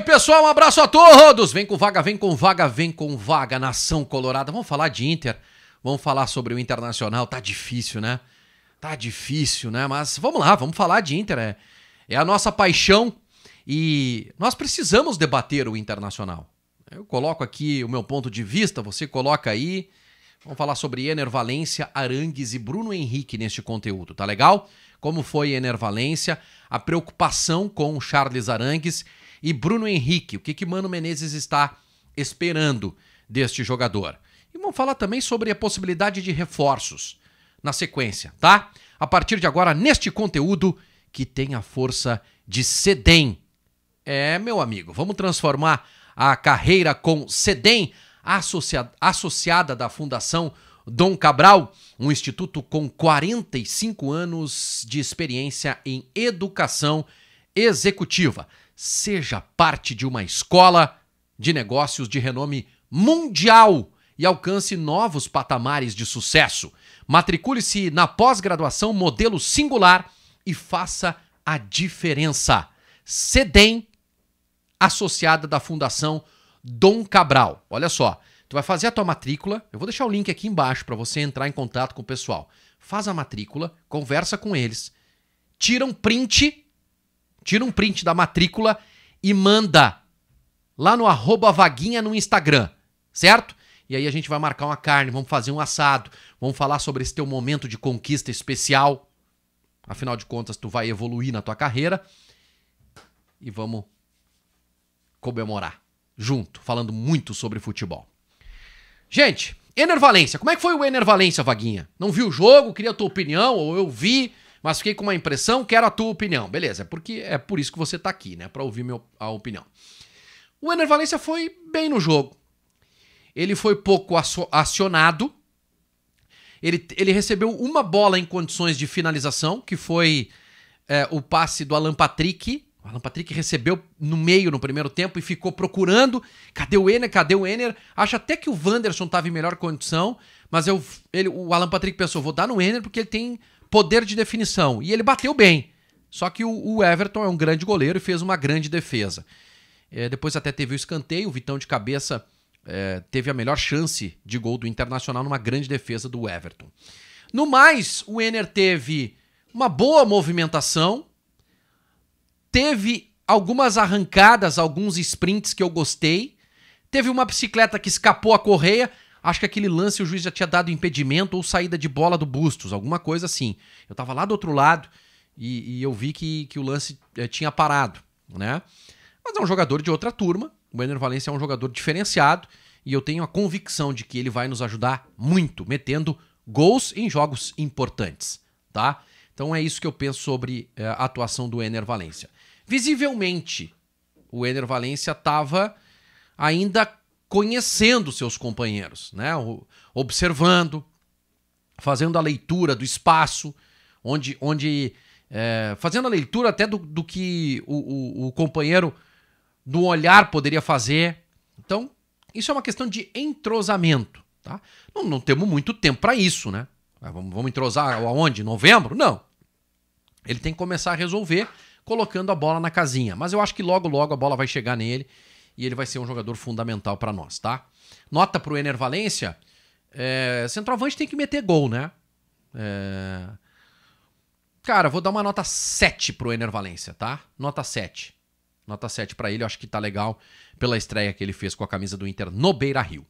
aí, pessoal. Um abraço a todos. Vem com vaga, vem com vaga, vem com vaga, nação colorada. Vamos falar de Inter. Vamos falar sobre o Internacional. Tá difícil, né? Tá difícil, né? Mas vamos lá, vamos falar de Inter. É, é a nossa paixão e nós precisamos debater o Internacional. Eu coloco aqui o meu ponto de vista, você coloca aí. Vamos falar sobre Enervalência, Arangues e Bruno Henrique neste conteúdo, tá legal? Como foi Enervalência, a preocupação com Charles Arangues e Bruno Henrique, o que, que Mano Menezes está esperando deste jogador? E vamos falar também sobre a possibilidade de reforços na sequência, tá? A partir de agora, neste conteúdo que tem a força de Sedem. É, meu amigo, vamos transformar a carreira com Sedem, associada, associada da Fundação Dom Cabral, um instituto com 45 anos de experiência em educação executiva. Seja parte de uma escola de negócios de renome mundial e alcance novos patamares de sucesso. Matricule-se na pós-graduação Modelo Singular e faça a diferença. CEDEM, associada da Fundação Dom Cabral. Olha só, tu vai fazer a tua matrícula, eu vou deixar o link aqui embaixo para você entrar em contato com o pessoal. Faz a matrícula, conversa com eles, tira um print Tira um print da matrícula e manda lá no arroba vaguinha no Instagram, certo? E aí a gente vai marcar uma carne, vamos fazer um assado, vamos falar sobre esse teu momento de conquista especial. Afinal de contas, tu vai evoluir na tua carreira e vamos comemorar junto, falando muito sobre futebol. Gente, Enervalência, como é que foi o Enervalência, Vaguinha? Não viu o jogo? Queria a tua opinião, ou eu vi mas fiquei com uma impressão, quero a tua opinião. Beleza, é porque é por isso que você está aqui, né? Para ouvir meu, a opinião. O Ener Valencia foi bem no jogo. Ele foi pouco acionado. Ele, ele recebeu uma bola em condições de finalização, que foi é, o passe do Alan Patrick. O Alan Patrick recebeu no meio no primeiro tempo e ficou procurando. Cadê o Ener? Cadê o Ener? Acho até que o Wanderson estava em melhor condição, mas eu, ele, o Alan Patrick pensou: vou dar no Ener porque ele tem poder de definição. E ele bateu bem. Só que o, o Everton é um grande goleiro e fez uma grande defesa. É, depois até teve o escanteio, o Vitão de cabeça é, teve a melhor chance de gol do Internacional numa grande defesa do Everton. No mais, o Ener teve uma boa movimentação, teve algumas arrancadas, alguns sprints que eu gostei, teve uma bicicleta que escapou a correia, Acho que aquele lance o juiz já tinha dado impedimento ou saída de bola do Bustos, alguma coisa assim. Eu estava lá do outro lado e, e eu vi que, que o lance eh, tinha parado, né? Mas é um jogador de outra turma. O Ener Valencia é um jogador diferenciado e eu tenho a convicção de que ele vai nos ajudar muito, metendo gols em jogos importantes, tá? Então é isso que eu penso sobre eh, a atuação do Ener Valencia. Visivelmente, o Ener Valencia estava ainda conhecendo seus companheiros, né? observando, fazendo a leitura do espaço, onde, onde é, fazendo a leitura até do, do que o, o, o companheiro do olhar poderia fazer. Então, isso é uma questão de entrosamento. Tá? Não, não temos muito tempo para isso, né? Ah, vamos, vamos entrosar aonde? Novembro? Não. Ele tem que começar a resolver colocando a bola na casinha. Mas eu acho que logo, logo a bola vai chegar nele e ele vai ser um jogador fundamental para nós, tá? Nota pro Ener Valência, é, centroavante tem que meter gol, né? É... Cara, vou dar uma nota 7 pro Ener Valência, tá? Nota 7. Nota 7 para ele, eu acho que tá legal pela estreia que ele fez com a camisa do Inter no Beira-Rio.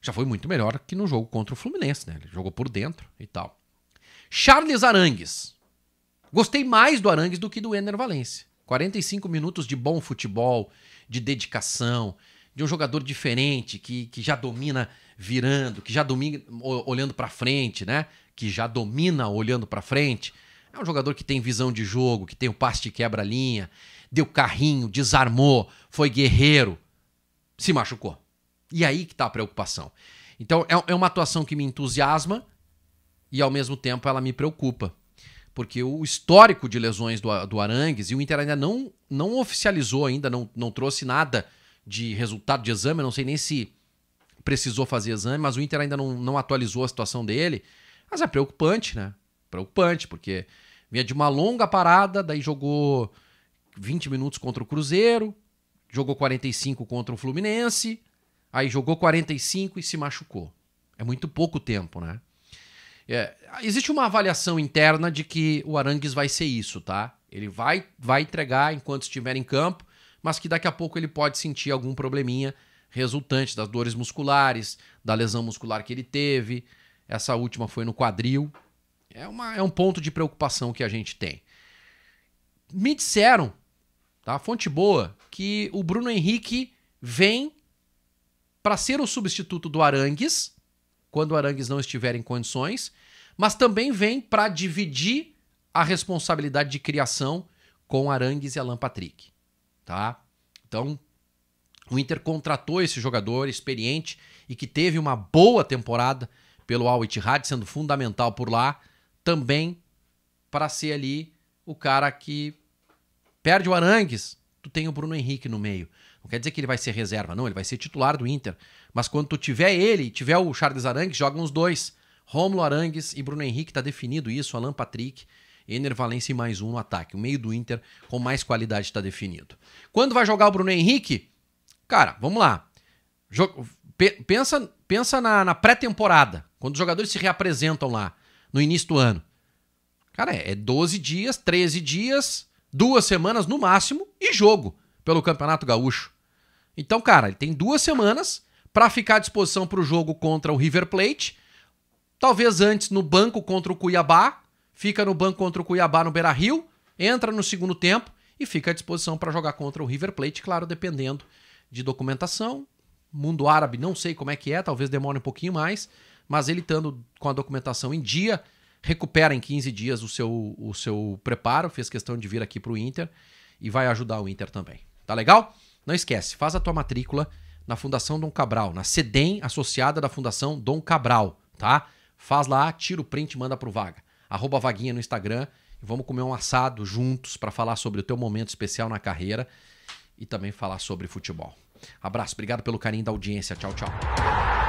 Já foi muito melhor que no jogo contra o Fluminense, né? Ele jogou por dentro e tal. Charles Arangues. Gostei mais do Arangues do que do Ener Valência. 45 minutos de bom futebol, de dedicação, de um jogador diferente que, que já domina virando, que já domina olhando para frente, né? Que já domina olhando para frente. É um jogador que tem visão de jogo, que tem o passe de quebra-linha, deu carrinho, desarmou, foi guerreiro, se machucou. E aí que tá a preocupação. Então é, é uma atuação que me entusiasma e ao mesmo tempo ela me preocupa porque o histórico de lesões do, do Arangues e o Inter ainda não, não oficializou ainda, não, não trouxe nada de resultado de exame, não sei nem se precisou fazer exame, mas o Inter ainda não, não atualizou a situação dele. Mas é preocupante, né? Preocupante, porque vinha de uma longa parada, daí jogou 20 minutos contra o Cruzeiro, jogou 45 contra o Fluminense, aí jogou 45 e se machucou. É muito pouco tempo, né? É, existe uma avaliação interna de que o Arangues vai ser isso, tá? Ele vai, vai entregar enquanto estiver em campo, mas que daqui a pouco ele pode sentir algum probleminha resultante das dores musculares, da lesão muscular que ele teve. Essa última foi no quadril. É, uma, é um ponto de preocupação que a gente tem. Me disseram, tá? Fonte boa, que o Bruno Henrique vem para ser o substituto do Arangues quando o Arangues não estiver em condições, mas também vem para dividir a responsabilidade de criação com Arangues e Alan Patrick, tá? Então, o Inter contratou esse jogador experiente e que teve uma boa temporada pelo Al Ittihad, sendo fundamental por lá, também para ser ali o cara que perde o Arangues, tu tem o Bruno Henrique no meio. Não quer dizer que ele vai ser reserva, não, ele vai ser titular do Inter. Mas quando tu tiver ele, tiver o Charles Arangues, jogam os dois. Romulo Arangues e Bruno Henrique, tá definido isso, Alan Patrick. Ener Valencia e mais um no ataque. O meio do Inter com mais qualidade está definido. Quando vai jogar o Bruno Henrique? Cara, vamos lá. pensa, pensa na, na pré-temporada, quando os jogadores se reapresentam lá no início do ano. Cara, é 12 dias, 13 dias, duas semanas no máximo e jogo pelo Campeonato Gaúcho. Então, cara, ele tem duas semanas para ficar à disposição para o jogo contra o River Plate. Talvez antes no banco contra o Cuiabá, fica no banco contra o Cuiabá no Beira Rio, entra no segundo tempo e fica à disposição para jogar contra o River Plate, claro, dependendo de documentação. Mundo árabe, não sei como é que é, talvez demore um pouquinho mais, mas ele estando com a documentação em dia, recupera em 15 dias o seu, o seu preparo, fez questão de vir aqui para o Inter e vai ajudar o Inter também. Tá legal? Não esquece, faz a tua matrícula na Fundação Dom Cabral, na CEDEM associada da Fundação Dom Cabral, tá? Faz lá, tira o print e manda pro Vaga. Arroba Vaguinha no Instagram e vamos comer um assado juntos para falar sobre o teu momento especial na carreira e também falar sobre futebol. Abraço, obrigado pelo carinho da audiência. Tchau, tchau.